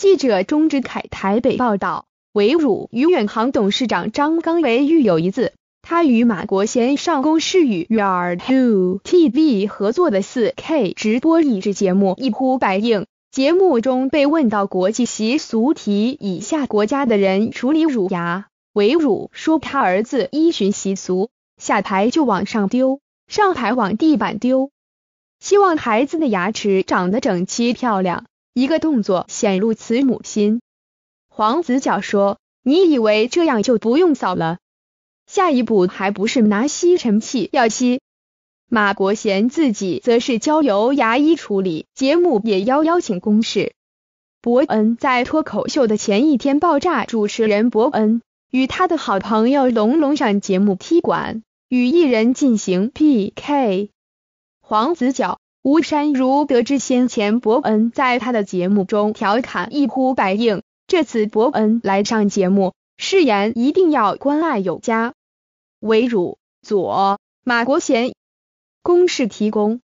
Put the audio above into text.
记者钟志凯台北报道，维汝与远航董事长张刚为育有一字。他与马国贤上公视与 R Two T V 合作的四 K 直播益智节目一呼百应。节目中被问到国际习俗题，以下国家的人处理乳牙，维汝说他儿子依循习俗，下台就往上丢，上台往地板丢，希望孩子的牙齿长得整齐漂亮。一个动作显露慈母心，黄子佼说：“你以为这样就不用扫了？下一步还不是拿吸尘器要吸？”马国贤自己则是交由牙医处理，节目也要邀请公示。伯恩在脱口秀的前一天爆炸，主持人伯恩与他的好朋友龙龙上节目踢馆，与艺人进行 PK。黄子佼。吴山如得知先前伯恩在他的节目中调侃一呼百应，这次伯恩来上节目，誓言一定要关爱有加。为汝左马国贤公事提供。